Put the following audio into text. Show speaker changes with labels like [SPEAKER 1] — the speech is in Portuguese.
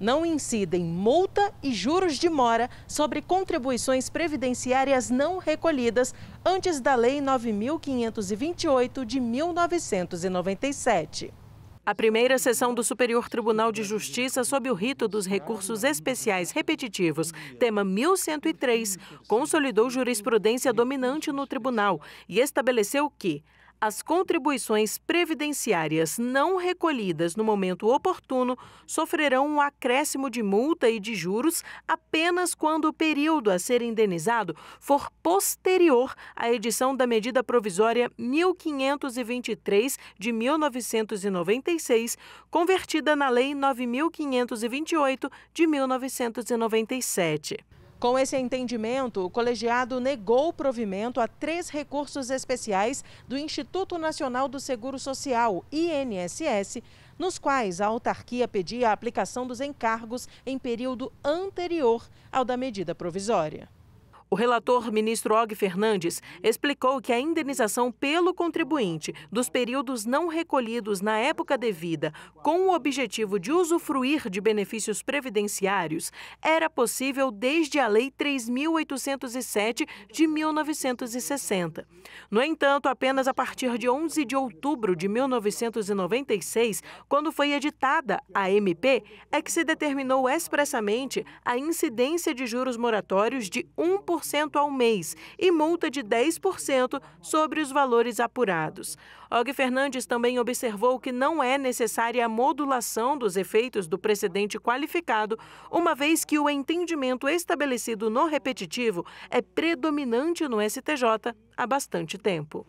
[SPEAKER 1] não incidem multa e juros de mora sobre contribuições previdenciárias não recolhidas antes da Lei 9.528 de 1997. A primeira sessão do Superior Tribunal de Justiça sob o rito dos recursos especiais repetitivos, tema 1103, consolidou jurisprudência dominante no tribunal e estabeleceu que as contribuições previdenciárias não recolhidas no momento oportuno sofrerão um acréscimo de multa e de juros apenas quando o período a ser indenizado for posterior à edição da medida provisória 1523 de 1996, convertida na Lei 9528 de 1997. Com esse entendimento, o colegiado negou o provimento a três recursos especiais do Instituto Nacional do Seguro Social, INSS, nos quais a autarquia pedia a aplicação dos encargos em período anterior ao da medida provisória. O relator ministro Og Fernandes explicou que a indenização pelo contribuinte dos períodos não recolhidos na época devida, com o objetivo de usufruir de benefícios previdenciários, era possível desde a Lei 3807 de 1960. No entanto, apenas a partir de 11 de outubro de 1996, quando foi editada a MP, é que se determinou expressamente a incidência de juros moratórios de 1% 5% ao mês e multa de 10% sobre os valores apurados. Og Fernandes também observou que não é necessária a modulação dos efeitos do precedente qualificado, uma vez que o entendimento estabelecido no repetitivo é predominante no STJ há bastante tempo.